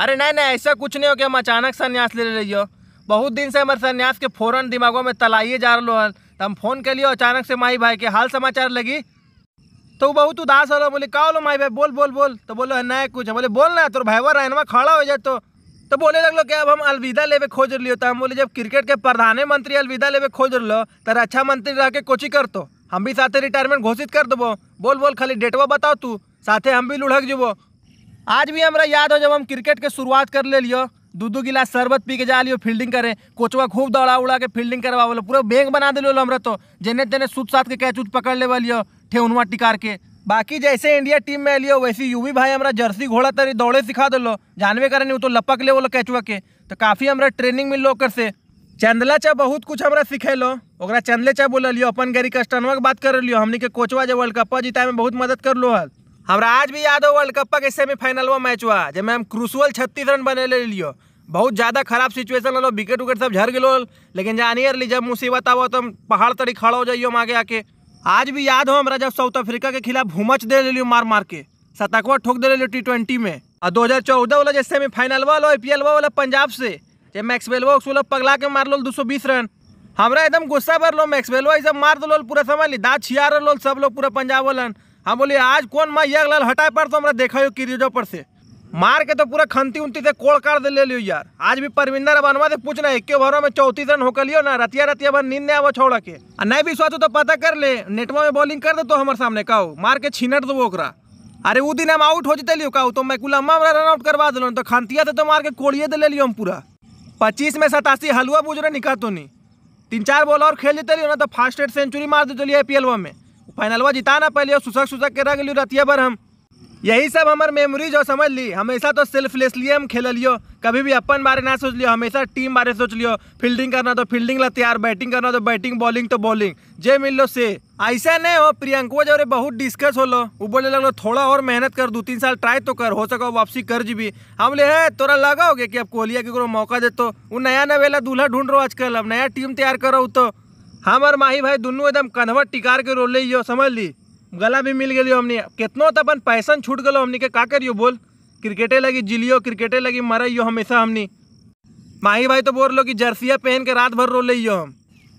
अरे नहीं नहीं ऐसा कुछ नहीं हो कि हम अचानक संन्यास ले रही हो बहुत दिन से हमारे संन्यास के फ़ौरन दिमागों में तलाइए जा रहा हल तो हम फ़ोन के लिए अचानक से माई भाई के हाल समाचार लगी तो बहुत उदास हो रहा बोले का लो माई भाई बोल बोल बोल तो बोलो नहीं कुछ बोले बोल ना तो भाई रहनवा खड़ा हो जाए तो तो बोले लो कि अब हम अलविदा लेवे खोज लियो तो हम बोले जब क्रिकेट के प्रधान मंत्री अलविदा लेवे खोज लो तो रक्षा अच्छा मंत्री रह के कोची कर तो हम भी साथे रिटायरमेंट घोषित कर देबो बोल बोल खाली डेटवा बताओ तू साथे हम भी लुढ़क जुबो आज भी हमारा याद हो जब हम क्रिकेट के शुरुआत कर ले लियो दू दू गिलास शरबत पी के जा लियो फील्डिंग करे कोचवा खूब दौड़ा उड़ा के फील्डिंग करवा बोलो पूरा बैंक बना दिलो हमारा तो जेने तेने सुत सात के कैच उच पकड़ ले लियो ठेउनवा टिकार के बाकी जैसे इंडिया टीम में लियो वैसे यूवी भाई हमारा जर्सी घोड़ा तरी दौड़े सिखा दिलो जानवे करे नहीं तो लपक ले बोलो कैचवा के तो काफ़ी हमारा ट्रेनिंग मिल लोकर से चंदला चा बहुत कुछ हमारा सिखेलो ओकरा चंदले चा बोल लियो अपन गरी कस्टनवा के बात कर लियो हमने के कोचवा जो वर्ल्ड कप जिताए में बहुत मदद कर लो हल हमारा आज भी याद हो वर्ल्ड कप के वो मैच हुआ जब हम क्रूसुअल छत्तीस रन बने ले लियो बहुत ज़्यादा खराब सिचुएशन हलो विकेट उकेट सब झर गलो लेकिन जानिए रही जब मुसीबत आवो तो पहाड़ तरी खड़ा हो जाइयो हम आगे आके आज भी याद हो हमारा जब साउथ अफ्रीका के खिलाफ भूमच दे लियो मार मार के सतकवा ठोक दे लियो टी ट्वेंटी में और दो हज़ार चौदह वाला जैसे सेमीफाइनल वाला आई पी एल वाला पंजाब से जब मैक्सवेलवा उसको पगला के मार लो दो सौ बीस रन हमारा एकदम गुस्सा भर लो मैक्सवेलवा ये सब मार दो पूरा समझ ली दाँत छिया लो सब लोग पूरा पंजाब वालन हम बोलिए आज कौन माँ लाल हटाए पर तो हमारा देखा हो पर से मार के तो पूरा खंती उन्ती से कोड़ काट दे ले लियो यार आज भी परविंदर बनवा से पूछना एक क्यों भरो में चौतीस रन होकर लियो ना रतिया रतिया भर नींद आवा छोड़ा के आ नहीं विश्वास हो तो पता कर ले नेटवा में बॉलिंग कर दे तो हमारे सामने का मार के छीनट दो ओकरा अरे वो दिन हम आउट हो जाते लियो का तो मैं कुल अम्मा रन आउट करवा दिलो तो खंतिया से तो मार के कोड़िए दे ले लियो हम पूरा पच्चीस में सतासी हलुआ बुझ रहे निका तो नहीं तीन चार बॉल और खेल देते लियो ना तो फास्ट एड सेंचुरी मार देते आई पी एल में फाइनलवा जिताना पहले सुसक सुसक के रख लियो रतिया भर हम यही सब हमार मेमोरीज हो समझ ली हमेशा तो सेल्फलेसली हम खेल लियो कभी भी अपन बारे ना सोच लियो हमेशा टीम बारे सोच लियो फील्डिंग करना तो फील्डिंग ला तैयार बैटिंग करना तो बैटिंग बॉलिंग तो बॉलिंग जे मिल लो से ऐसा नहीं हो प्रियंको जब बहुत डिस्कस होलो वो बोले लो थोड़ा और मेहनत कर दो तीन साल ट्राई तो कर हो सको वापसी कर जी भी हम ले है तोरा लगा होगे कि अब कोहलिया के मौका दे तो वो नया नवेला दूल्हा ढूंढ रहा आजकल अब नया टीम तैयार करो तो हम और माही भाई दोनों एकदम कंधवा टिकार के रोल लियो समझ ली गला भी मिल गई हमने कितनों तो अपन पैसन छूट गलो हमने के का करियो बोल क्रिकेटे लगी जिलियो क्रिकेटे लगी मरइयो हमेशा हमने माही भाई तो बोल लो कि जर्सिया पहन के रात भर रोल लियो हम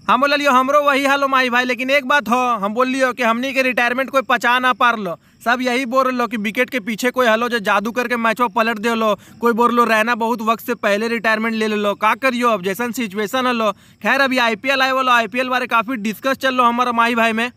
हम बोल लियो हमरो वही हाल माई भाई लेकिन एक बात हो हम बोल लियो कि हमनी के रिटायरमेंट कोई पचा ना पार लो सब यही बोल लो कि विकेट के पीछे कोई हलो जो जादू करके मैचों पलट दे लो कोई बोल लो रहना बहुत वक्त से पहले रिटायरमेंट ले लो का करियो अब जैसा सिचुएशन हलो खैर अभी आई पी एल आए वालो आई पी एल बारे काफ़ी डिस्कस चल लो हमारे माई भाई में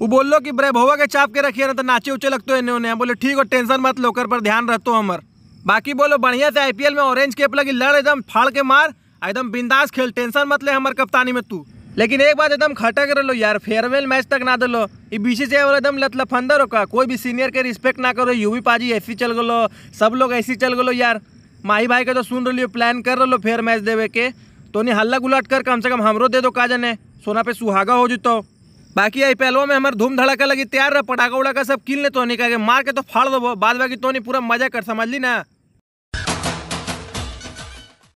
वो बोल लो कि ब्रे भोवा के चाप के रखिए ना तो नाचे उचे लगते हैं उन्हें बोले ठीक हो टेंशन मत लोकर पर ध्यान रहते हमार बाकी बोलो बढ़िया से आईपीएल में ऑरेंज कैप लगी लड़ एकदम फाड़ के मार एकदम बिंदास खेल टेंशन मत ले हमारे कप्तानी में तू लेकिन एक बात एकदम खटक रहो यार फेयरवेल मैच तक ना दिलो ये सी वाला एकदम लत लफंदर होगा कोई भी सीनियर के रिस्पेक्ट ना करो यू पाजी ऐसी चल गलो सब लोग ऐसी चल गलो यार माही भाई का तो सुन रही प्लान कर रहो फेयर मैच देवे के तो नहीं हल्ला गुलाट कर कम से कम हमरो दे दो काजन है सोना पे सुहागा हो जीतो बाकी आई पहलवा में हमारे धूम धड़ाका लगी तैयार रहा पटाखा उड़ाका सब किन ले तो नहीं कहा मार के तो फाड़ दो बाद बाकी तो नहीं पूरा मजा कर समझ ली ना